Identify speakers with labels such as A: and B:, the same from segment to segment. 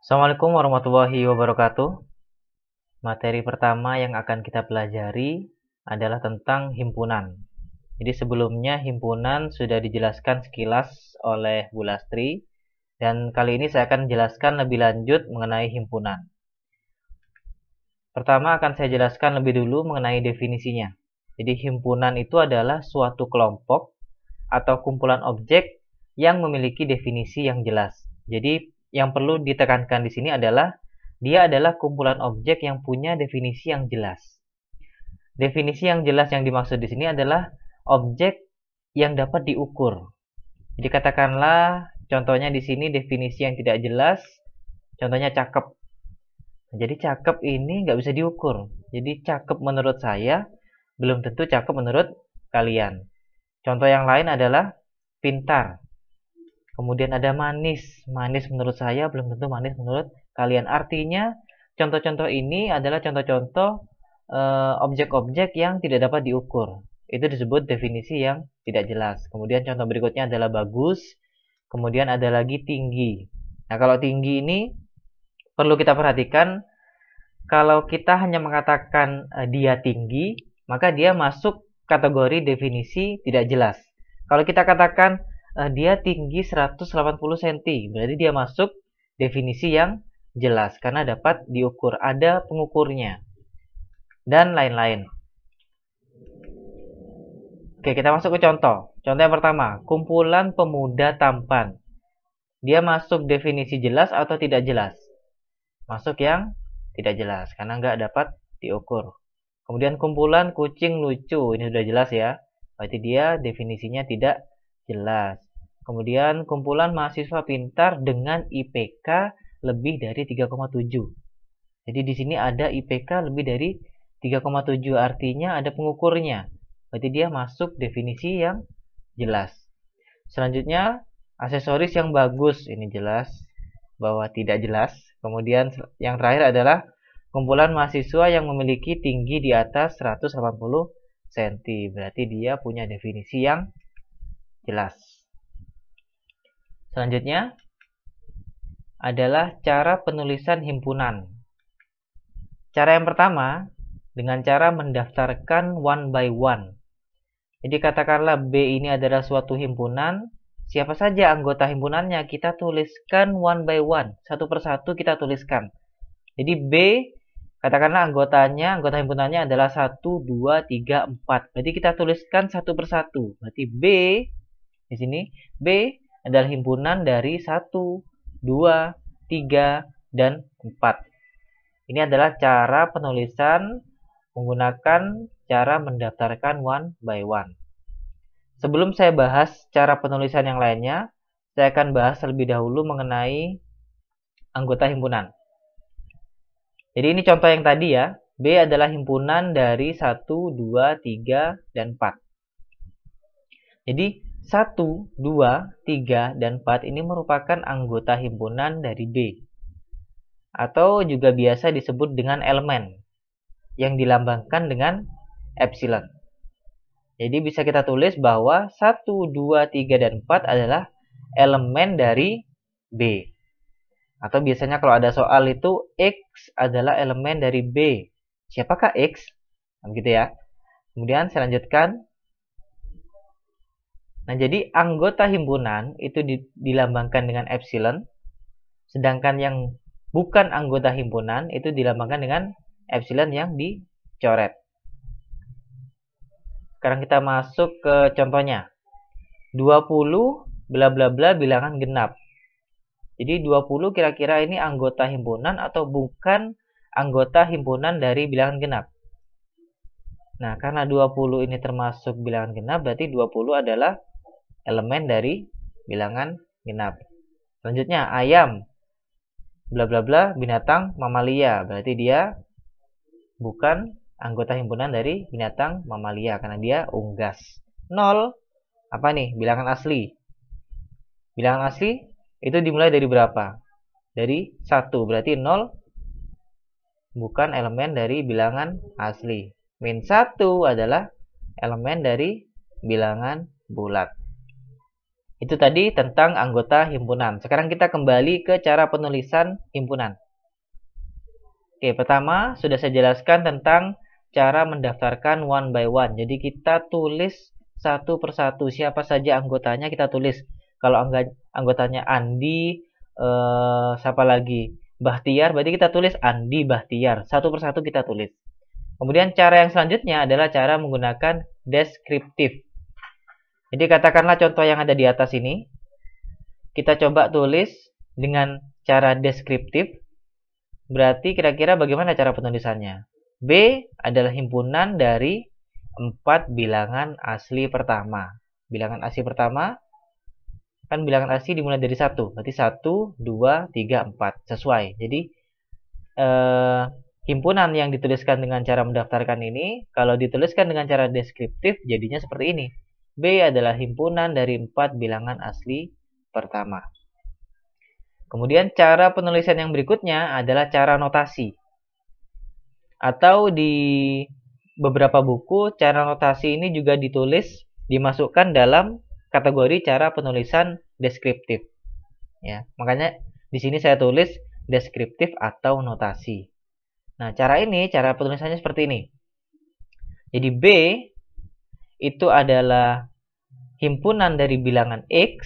A: Assalamualaikum warahmatullahi wabarakatuh. Materi pertama yang akan kita pelajari adalah tentang himpunan. Jadi sebelumnya himpunan sudah dijelaskan sekilas oleh Bu Lastri dan kali ini saya akan jelaskan lebih lanjut mengenai himpunan. Pertama akan saya jelaskan lebih dulu mengenai definisinya. Jadi himpunan itu adalah suatu kelompok atau kumpulan objek yang memiliki definisi yang jelas. Jadi yang perlu ditekankan di sini adalah dia adalah kumpulan objek yang punya definisi yang jelas. Definisi yang jelas yang dimaksud di sini adalah objek yang dapat diukur. Jadi katakanlah contohnya di sini definisi yang tidak jelas, contohnya cakep. Jadi cakep ini nggak bisa diukur. Jadi cakep menurut saya belum tentu cakep menurut kalian. Contoh yang lain adalah pintar. Kemudian ada manis. Manis menurut saya belum tentu manis menurut kalian. Artinya contoh-contoh ini adalah contoh-contoh eh, objek-objek yang tidak dapat diukur. Itu disebut definisi yang tidak jelas. Kemudian contoh berikutnya adalah bagus, kemudian ada lagi tinggi. Nah, kalau tinggi ini perlu kita perhatikan kalau kita hanya mengatakan eh, dia tinggi, maka dia masuk kategori definisi tidak jelas. Kalau kita katakan uh, dia tinggi 180 cm. Berarti dia masuk definisi yang jelas karena dapat diukur, ada pengukurnya. Dan lain-lain. Oke, kita masuk ke contoh. Contoh yang pertama, kumpulan pemuda tampan. Dia masuk definisi jelas atau tidak jelas? Masuk yang tidak jelas, karena nggak dapat diukur. Kemudian kumpulan kucing lucu, ini sudah jelas ya. Berarti dia definisinya tidak jelas. Kemudian kumpulan mahasiswa pintar dengan IPK lebih dari 3,7. Jadi di sini ada IPK lebih dari 3,7 artinya ada pengukurnya. Berarti dia masuk definisi yang jelas. Selanjutnya aksesoris yang bagus ini jelas bahwa tidak jelas. Kemudian yang terakhir adalah kumpulan mahasiswa yang memiliki tinggi di atas 180 cm. Berarti dia punya definisi yang jelas. Selanjutnya adalah cara penulisan himpunan. Cara yang pertama dengan cara mendaftarkan one by one. Jadi katakanlah B ini adalah suatu himpunan, siapa saja anggota himpunannya kita tuliskan one by one, satu persatu kita tuliskan. Jadi B katakanlah anggotanya, anggota himpunannya adalah 1, 2, 3, 4. Berarti kita tuliskan satu persatu. Berarti B di sini B adalah himpunan dari 1, 2, 3, dan 4. Ini adalah cara penulisan menggunakan cara mendaftarkan one by one. Sebelum saya bahas cara penulisan yang lainnya, saya akan bahas terlebih dahulu mengenai anggota himpunan. Jadi ini contoh yang tadi ya. B adalah himpunan dari 1, 2, 3, dan 4. Jadi 1, 2, 3, dan 4 ini merupakan anggota himpunan dari B atau juga biasa disebut dengan elemen yang dilambangkan dengan epsilon. Jadi bisa kita tulis bahwa 1, 2, 3, dan 4 adalah elemen dari B. Atau biasanya kalau ada soal itu X adalah elemen dari B. Siapakah X? Begitu nah, ya. Kemudian saya lanjutkan Nah, jadi anggota himpunan itu dilambangkan dengan epsilon, sedangkan yang bukan anggota himpunan itu dilambangkan dengan epsilon yang dicoret. Sekarang kita masuk ke contohnya. 20 bla bla bla bilangan genap. Jadi 20 kira-kira ini anggota himpunan atau bukan anggota himpunan dari bilangan genap. Nah, karena 20 ini termasuk bilangan genap, berarti 20 adalah elemen dari bilangan genap. Selanjutnya ayam bla bla bla binatang mamalia. Berarti dia bukan anggota himpunan dari binatang mamalia karena dia unggas. 0 apa nih? Bilangan asli. Bilangan asli itu dimulai dari berapa? Dari 1. Berarti 0 bukan elemen dari bilangan asli. Min 1 adalah elemen dari bilangan bulat. Itu tadi tentang anggota himpunan. Sekarang kita kembali ke cara penulisan himpunan. Oke, pertama sudah saya jelaskan tentang cara mendaftarkan one by one. Jadi kita tulis satu persatu siapa saja anggotanya kita tulis. Kalau anggotanya Andi, eh, siapa lagi? Bahtiar, berarti kita tulis Andi Bahtiar. Satu persatu kita tulis. Kemudian cara yang selanjutnya adalah cara menggunakan deskriptif. Jadi katakanlah contoh yang ada di atas ini. Kita coba tulis dengan cara deskriptif. Berarti kira-kira bagaimana cara penulisannya? B adalah himpunan dari empat bilangan asli pertama. Bilangan asli pertama, kan bilangan asli dimulai dari satu. Berarti satu, dua, tiga, empat. Sesuai. Jadi, eh, himpunan yang dituliskan dengan cara mendaftarkan ini, kalau dituliskan dengan cara deskriptif, jadinya seperti ini. B adalah himpunan dari empat bilangan asli pertama. Kemudian cara penulisan yang berikutnya adalah cara notasi. Atau di beberapa buku, cara notasi ini juga ditulis, dimasukkan dalam kategori cara penulisan deskriptif. Ya, makanya di sini saya tulis deskriptif atau notasi. Nah, cara ini, cara penulisannya seperti ini. Jadi B itu adalah himpunan dari bilangan X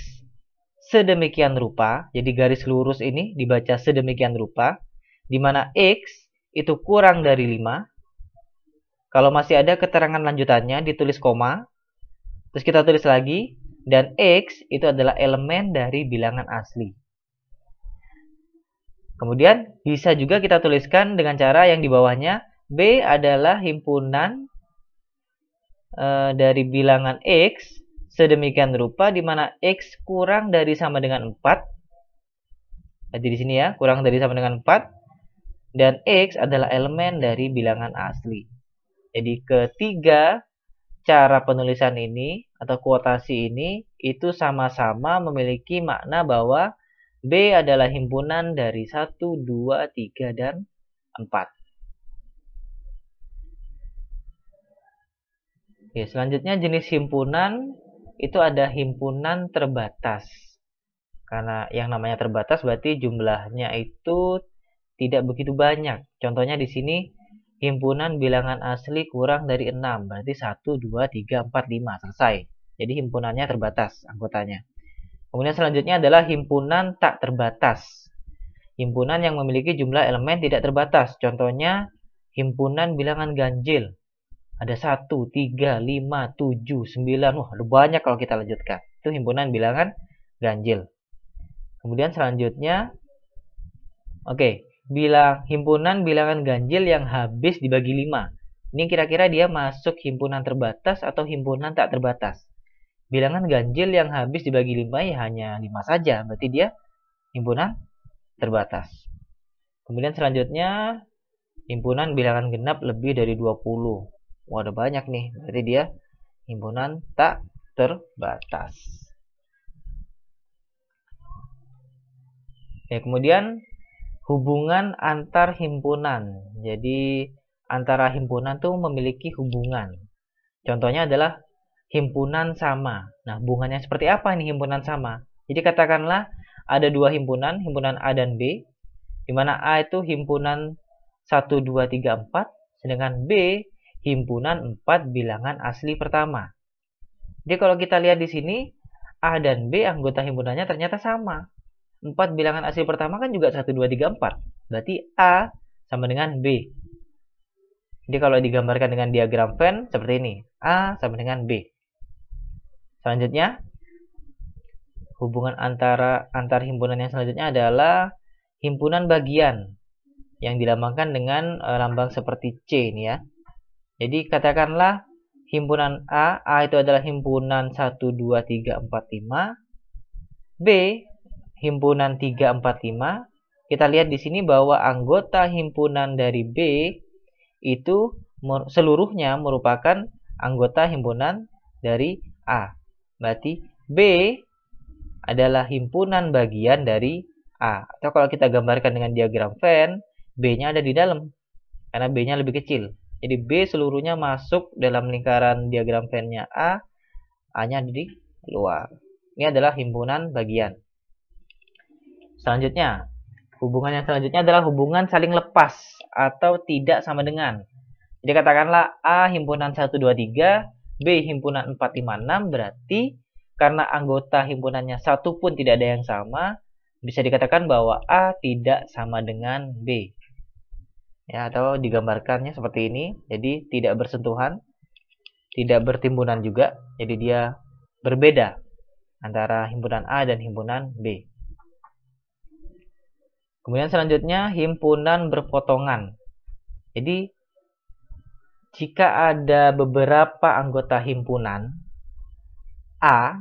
A: sedemikian rupa, jadi garis lurus ini dibaca sedemikian rupa, di mana X itu kurang dari 5. Kalau masih ada keterangan lanjutannya ditulis koma, terus kita tulis lagi, dan X itu adalah elemen dari bilangan asli. Kemudian bisa juga kita tuliskan dengan cara yang di bawahnya, B adalah himpunan eh, dari bilangan X sedemikian rupa di mana x kurang dari sama dengan 4. Jadi di sini ya, kurang dari sama dengan 4 dan x adalah elemen dari bilangan asli. Jadi ketiga cara penulisan ini atau kuotasi ini itu sama-sama memiliki makna bahwa B adalah himpunan dari 1, 2, 3, dan 4. Oke, selanjutnya jenis himpunan itu ada himpunan terbatas. Karena yang namanya terbatas berarti jumlahnya itu tidak begitu banyak. Contohnya di sini himpunan bilangan asli kurang dari 6, berarti 1, 2, 3, 4, 5, selesai. Jadi himpunannya terbatas anggotanya. Kemudian selanjutnya adalah himpunan tak terbatas. Himpunan yang memiliki jumlah elemen tidak terbatas. Contohnya himpunan bilangan ganjil ada 1, 3, 5, 7, 9, wah ada banyak kalau kita lanjutkan. Itu himpunan bilangan ganjil. Kemudian selanjutnya, oke, okay, bilang himpunan bilangan ganjil yang habis dibagi 5. Ini kira-kira dia masuk himpunan terbatas atau himpunan tak terbatas. Bilangan ganjil yang habis dibagi 5 ya hanya 5 saja, berarti dia himpunan terbatas. Kemudian selanjutnya, himpunan bilangan genap lebih dari 20. Wah, ada banyak nih. Berarti dia himpunan tak terbatas. Ya, kemudian hubungan antar himpunan. Jadi antara himpunan tuh memiliki hubungan. Contohnya adalah himpunan sama. Nah, hubungannya seperti apa ini himpunan sama? Jadi katakanlah ada dua himpunan, himpunan A dan B, di mana A itu himpunan 1, 2, 3, 4, sedangkan B himpunan 4 bilangan asli pertama. Jadi kalau kita lihat di sini, A dan B anggota himpunannya ternyata sama. 4 bilangan asli pertama kan juga 1, 2, 3, 4. Berarti A sama dengan B. Jadi kalau digambarkan dengan diagram Venn seperti ini. A sama dengan B. Selanjutnya, hubungan antara antar himpunan yang selanjutnya adalah himpunan bagian yang dilambangkan dengan eh, lambang seperti C ini ya. Jadi katakanlah himpunan A, A itu adalah himpunan 1, 2, 3, 4, 5. B, himpunan 3, 4, 5. Kita lihat di sini bahwa anggota himpunan dari B itu seluruhnya merupakan anggota himpunan dari A. Berarti B adalah himpunan bagian dari A. Atau kalau kita gambarkan dengan diagram Venn, B-nya ada di dalam. Karena B-nya lebih kecil. Jadi B seluruhnya masuk dalam lingkaran diagram Venn-nya A, A-nya di luar. Ini adalah himpunan bagian. Selanjutnya, hubungan yang selanjutnya adalah hubungan saling lepas atau tidak sama dengan. Jadi katakanlah A himpunan 1, 2, 3, B himpunan 4, 5, 6, berarti karena anggota himpunannya satu pun tidak ada yang sama, bisa dikatakan bahwa A tidak sama dengan B ya atau digambarkannya seperti ini jadi tidak bersentuhan tidak bertimbunan juga jadi dia berbeda antara himpunan A dan himpunan B kemudian selanjutnya himpunan berpotongan jadi jika ada beberapa anggota himpunan A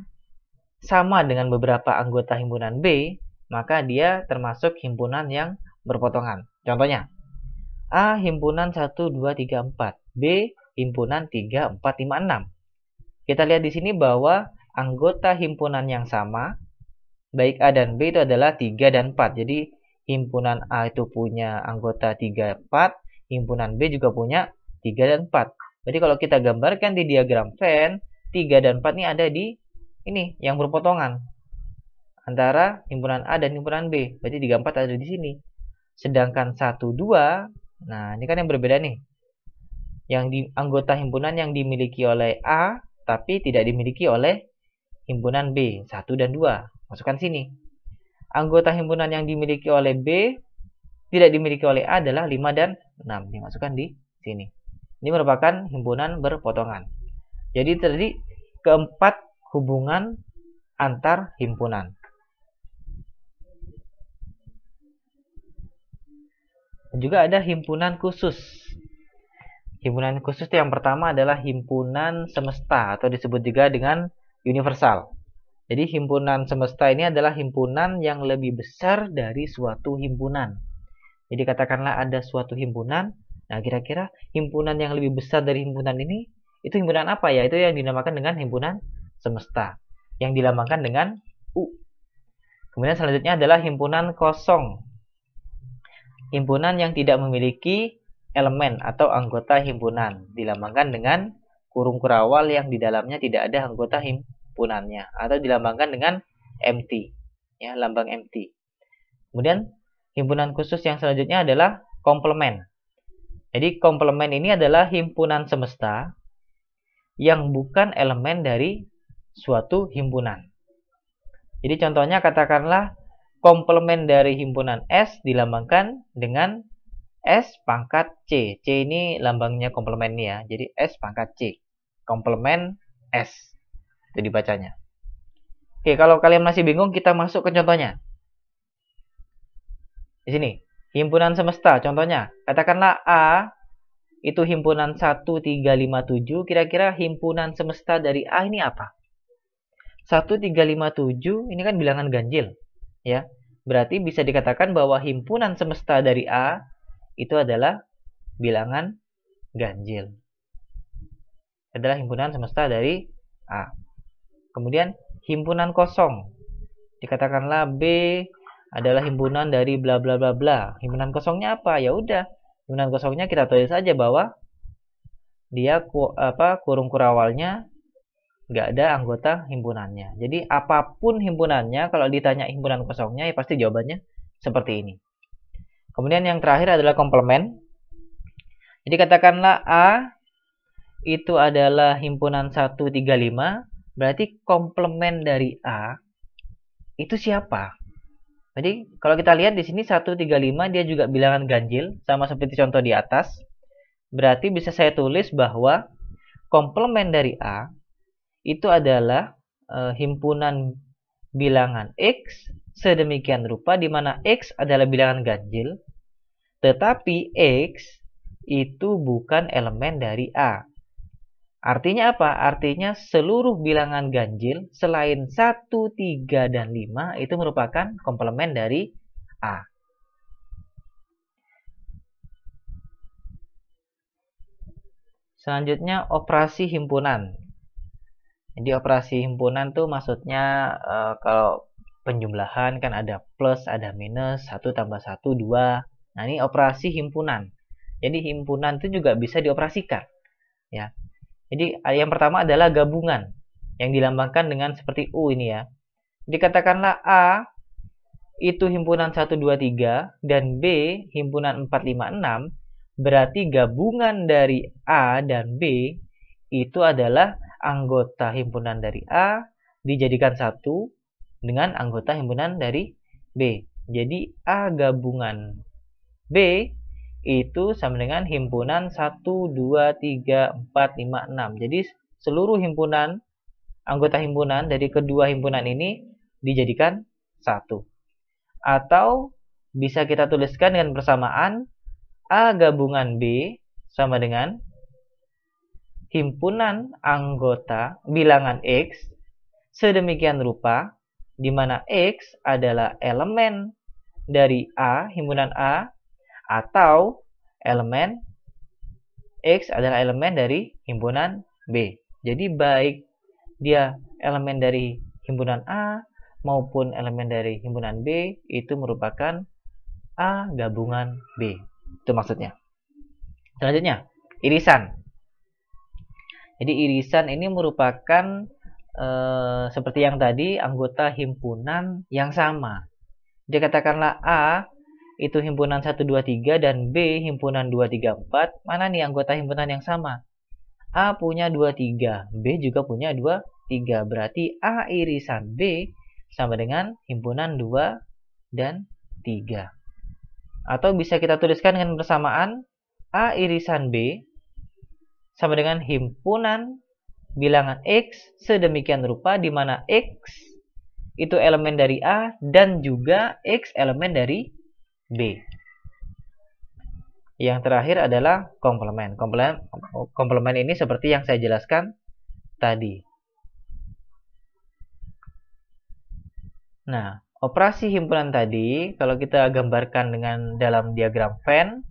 A: sama dengan beberapa anggota himpunan B maka dia termasuk himpunan yang berpotongan contohnya A. Himpunan 1, 2, 3, 4. B. Himpunan 3, 4, 5, 6. Kita lihat di sini bahwa anggota himpunan yang sama, baik A dan B itu adalah 3 dan 4. Jadi himpunan A itu punya anggota 3, 4. Himpunan B juga punya 3 dan 4. Jadi kalau kita gambarkan di diagram Venn, 3 dan 4 ini ada di ini yang berpotongan antara himpunan A dan himpunan B. Berarti 3 4 ada di sini. Sedangkan 1 2 Nah, ini kan yang berbeda nih. Yang di anggota himpunan yang dimiliki oleh A tapi tidak dimiliki oleh himpunan B satu dan dua Masukkan sini. Anggota himpunan yang dimiliki oleh B tidak dimiliki oleh A adalah 5 dan 6. Dimasukkan di sini. Ini merupakan himpunan berpotongan. Jadi terjadi keempat hubungan antar himpunan. juga ada himpunan khusus. Himpunan khusus yang pertama adalah himpunan semesta atau disebut juga dengan universal. Jadi himpunan semesta ini adalah himpunan yang lebih besar dari suatu himpunan. Jadi katakanlah ada suatu himpunan, nah kira-kira himpunan yang lebih besar dari himpunan ini itu himpunan apa ya? Itu yang dinamakan dengan himpunan semesta. Yang dinamakan dengan U. Kemudian selanjutnya adalah himpunan kosong Himpunan yang tidak memiliki elemen atau anggota himpunan dilambangkan dengan kurung kurawal yang di dalamnya tidak ada anggota himpunannya atau dilambangkan dengan MT ya lambang MT. Kemudian himpunan khusus yang selanjutnya adalah komplement. Jadi komplement ini adalah himpunan semesta yang bukan elemen dari suatu himpunan. Jadi contohnya katakanlah komplement dari himpunan S dilambangkan dengan S pangkat C. C ini lambangnya komplement ya. Jadi S pangkat C. Komplement S. Itu dibacanya. Oke, kalau kalian masih bingung, kita masuk ke contohnya. Di sini, himpunan semesta contohnya. Katakanlah A itu himpunan 1, 3, 5, 7. kira-kira himpunan semesta dari A ini apa? 1, 3, 5, 7. ini kan bilangan ganjil ya berarti bisa dikatakan bahwa himpunan semesta dari A itu adalah bilangan ganjil adalah himpunan semesta dari A kemudian himpunan kosong dikatakanlah B adalah himpunan dari bla bla bla bla himpunan kosongnya apa ya udah himpunan kosongnya kita tulis saja bahwa dia apa kurung kurawalnya nggak ada anggota himpunannya. Jadi apapun himpunannya, kalau ditanya himpunan kosongnya, ya pasti jawabannya seperti ini. Kemudian yang terakhir adalah komplement. Jadi katakanlah A itu adalah himpunan 135, berarti komplement dari A itu siapa? Jadi kalau kita lihat di sini 135 dia juga bilangan ganjil sama seperti contoh di atas. Berarti bisa saya tulis bahwa komplement dari A itu adalah e, himpunan bilangan X sedemikian rupa di mana X adalah bilangan ganjil, tetapi X itu bukan elemen dari A. Artinya apa? Artinya seluruh bilangan ganjil selain 1, 3, dan 5 itu merupakan komplement dari A. Selanjutnya operasi himpunan. Jadi operasi himpunan tuh maksudnya uh, kalau penjumlahan kan ada plus, ada minus, 1 tambah 1, 2. Nah, ini operasi himpunan. Jadi himpunan itu juga bisa dioperasikan. Ya. Jadi yang pertama adalah gabungan yang dilambangkan dengan seperti U ini ya. Dikatakanlah A itu himpunan 1, 2, 3 dan B himpunan 4, 5, 6 berarti gabungan dari A dan B itu adalah anggota himpunan dari A dijadikan satu dengan anggota himpunan dari B. Jadi A gabungan B itu sama dengan himpunan 1, 2, 3, 4, 5, 6. Jadi seluruh himpunan, anggota himpunan dari kedua himpunan ini dijadikan satu. Atau bisa kita tuliskan dengan persamaan A gabungan B sama dengan himpunan anggota bilangan X sedemikian rupa di mana X adalah elemen dari A, himpunan A, atau elemen X adalah elemen dari himpunan B. Jadi baik dia elemen dari himpunan A maupun elemen dari himpunan B itu merupakan A gabungan B. Itu maksudnya. Selanjutnya, irisan. Jadi irisan ini merupakan e, seperti yang tadi anggota himpunan yang sama. Jadi katakanlah A itu himpunan 1, 2, 3 dan B himpunan 2, 234. Mana nih anggota himpunan yang sama? A punya 2, 3, B juga punya 2, 3. Berarti A irisan B sama dengan himpunan 2 dan 3. Atau bisa kita tuliskan dengan persamaan A irisan B sama dengan himpunan bilangan X sedemikian rupa di mana X itu elemen dari A dan juga X elemen dari B. Yang terakhir adalah komplement. Komplement, komplement ini seperti yang saya jelaskan tadi. Nah, operasi himpunan tadi, kalau kita gambarkan dengan dalam diagram Venn,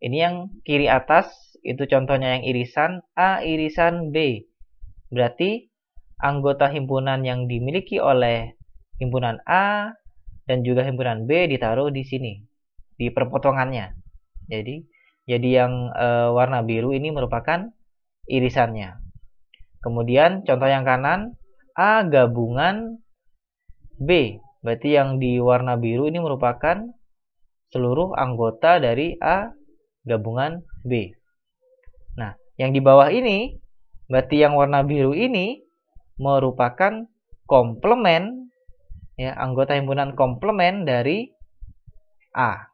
A: ini yang kiri atas itu contohnya yang irisan A irisan B. Berarti anggota himpunan yang dimiliki oleh himpunan A dan juga himpunan B ditaruh di sini di perpotongannya. Jadi jadi yang e, warna biru ini merupakan irisannya. Kemudian contoh yang kanan A gabungan B. Berarti yang di warna biru ini merupakan seluruh anggota dari A gabungan B. Nah, yang di bawah ini berarti yang warna biru ini merupakan komplement ya anggota himpunan komplement dari A.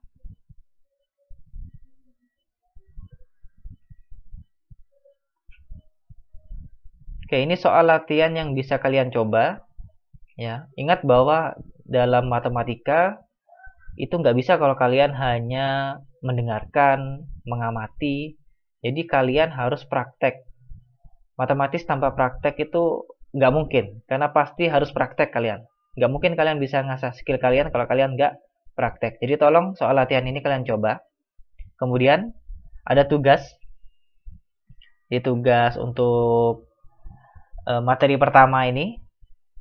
A: Oke, ini soal latihan yang bisa kalian coba. Ya, ingat bahwa dalam matematika itu nggak bisa kalau kalian hanya mendengarkan, mengamati, jadi kalian harus praktek. Matematis tanpa praktek itu nggak mungkin, karena pasti harus praktek kalian. Nggak mungkin kalian bisa ngasah skill kalian kalau kalian nggak praktek. Jadi tolong soal latihan ini kalian coba. Kemudian ada tugas. Di tugas untuk eh, materi pertama ini.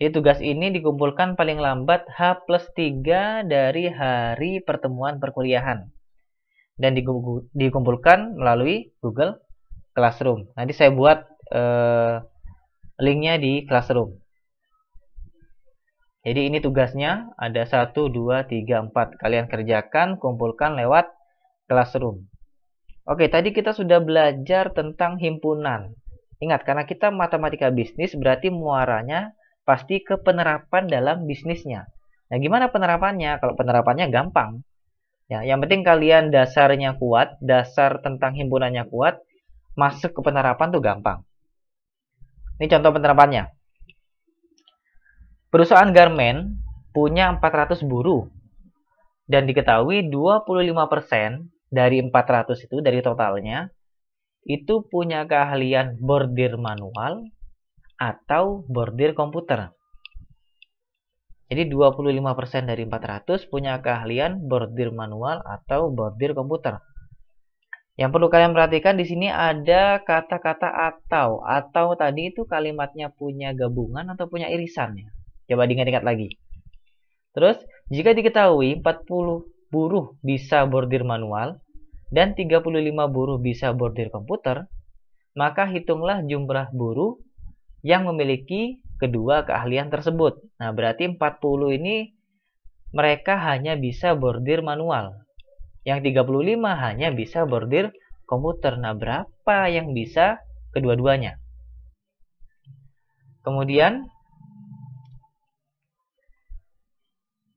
A: Jadi tugas ini dikumpulkan paling lambat H plus 3 dari hari pertemuan perkuliahan dan dikumpulkan melalui Google Classroom. Nanti saya buat eh, linknya di Classroom. Jadi ini tugasnya ada 1, 2, 3, 4. Kalian kerjakan, kumpulkan lewat Classroom. Oke, tadi kita sudah belajar tentang himpunan. Ingat, karena kita matematika bisnis berarti muaranya pasti ke penerapan dalam bisnisnya. Nah, gimana penerapannya? Kalau penerapannya gampang. Ya, yang penting kalian dasarnya kuat, dasar tentang himpunannya kuat, masuk ke penerapan tuh gampang. Ini contoh penerapannya. Perusahaan Garmen punya 400 buruh dan diketahui 25% dari 400 itu dari totalnya itu punya keahlian bordir manual atau bordir komputer. Jadi 25% dari 400 punya keahlian bordir manual atau bordir komputer. Yang perlu kalian perhatikan di sini ada kata-kata atau. Atau tadi itu kalimatnya punya gabungan atau punya irisan ya. Coba diingat-ingat lagi. Terus, jika diketahui 40 buruh bisa bordir manual dan 35 buruh bisa bordir komputer, maka hitunglah jumlah buruh yang memiliki kedua keahlian tersebut. Nah, berarti 40 ini mereka hanya bisa bordir manual. Yang 35 hanya bisa bordir komputer. Nah, berapa yang bisa kedua-duanya? Kemudian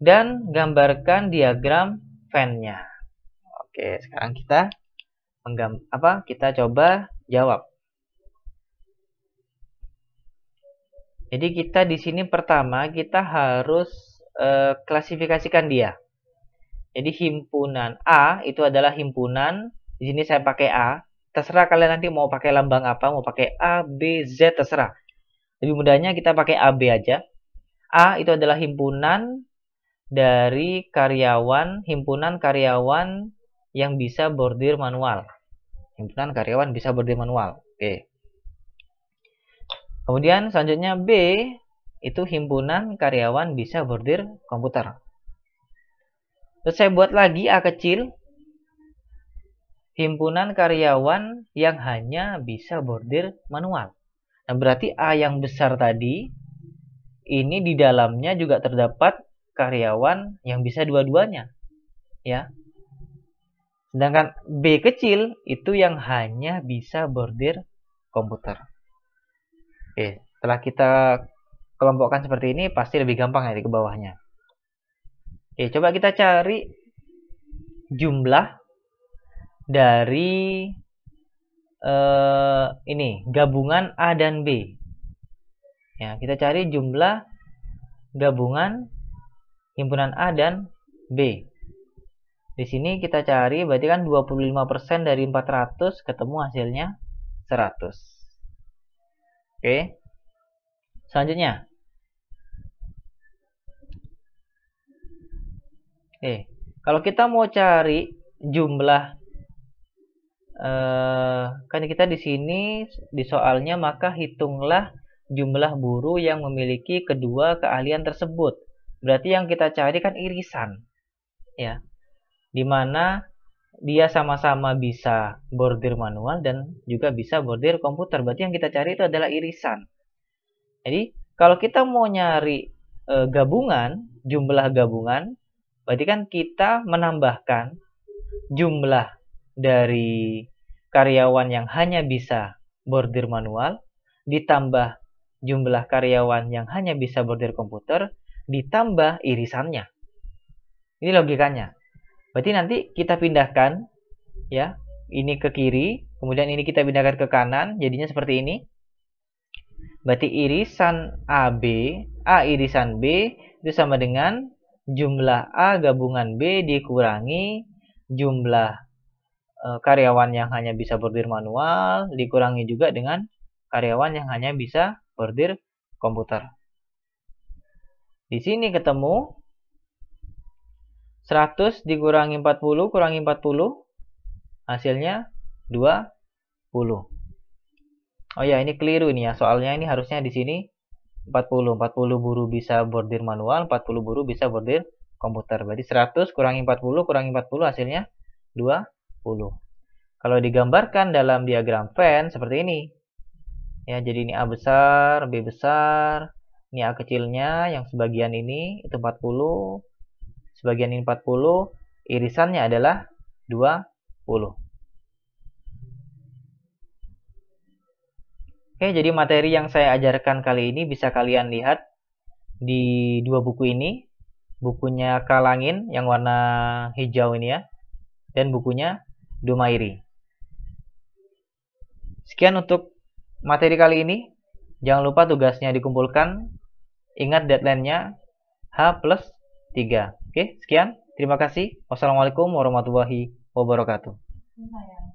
A: dan gambarkan diagram fan-nya. Oke, sekarang kita menggam apa? Kita coba jawab. Jadi kita di sini pertama kita harus e, klasifikasikan dia. Jadi himpunan A itu adalah himpunan. Di sini saya pakai A. Terserah kalian nanti mau pakai lambang apa, mau pakai A, B, Z terserah. Lebih mudahnya kita pakai AB aja. A itu adalah himpunan dari karyawan, himpunan karyawan yang bisa bordir manual. Himpunan karyawan bisa bordir manual. Oke. Kemudian selanjutnya B itu himpunan karyawan bisa bordir komputer. Terus saya buat lagi A kecil. Himpunan karyawan yang hanya bisa bordir manual. Nah, berarti A yang besar tadi ini di dalamnya juga terdapat karyawan yang bisa dua-duanya. Ya. Sedangkan B kecil itu yang hanya bisa bordir komputer. Oke, setelah kita kelompokkan seperti ini pasti lebih gampang ya di ke bawahnya. Oke, coba kita cari jumlah dari eh, ini gabungan A dan B. Ya, kita cari jumlah gabungan himpunan A dan B. Di sini kita cari berarti kan 25% dari 400 ketemu hasilnya 100. Oke. Selanjutnya. Oke. Kalau kita mau cari jumlah eh, kan kita di sini di soalnya maka hitunglah jumlah buruh yang memiliki kedua keahlian tersebut. Berarti yang kita cari kan irisan. Ya. Dimana dia sama-sama bisa bordir manual dan juga bisa bordir komputer. Berarti yang kita cari itu adalah irisan. Jadi, kalau kita mau nyari e, gabungan, jumlah gabungan, berarti kan kita menambahkan jumlah dari karyawan yang hanya bisa bordir manual ditambah jumlah karyawan yang hanya bisa bordir komputer ditambah irisannya. Ini logikanya. Berarti nanti kita pindahkan ya, ini ke kiri, kemudian ini kita pindahkan ke kanan, jadinya seperti ini. Berarti irisan AB, A irisan B itu sama dengan jumlah A gabungan B dikurangi jumlah e, karyawan yang hanya bisa bordir manual dikurangi juga dengan karyawan yang hanya bisa bordir komputer. Di sini ketemu 100 dikurangi 40 kurangi 40 hasilnya 20. Oh ya, ini keliru ini ya. Soalnya ini harusnya di sini 40. 40 buruh bisa bordir manual, 40 buruh bisa bordir komputer. Berarti 100 kurangi 40 kurangi 40 hasilnya 20. Kalau digambarkan dalam diagram Venn seperti ini. Ya, jadi ini A besar, B besar, ini A kecilnya yang sebagian ini itu 40, Sebagian ini 40, irisannya adalah 20. Oke, jadi materi yang saya ajarkan kali ini bisa kalian lihat di dua buku ini. Bukunya Kalangin yang warna hijau ini ya. Dan bukunya Dumairi. Sekian untuk materi kali ini. Jangan lupa tugasnya dikumpulkan. Ingat deadline-nya H plus 3. Oke, sekian. Terima kasih. Wassalamualaikum warahmatullahi wabarakatuh.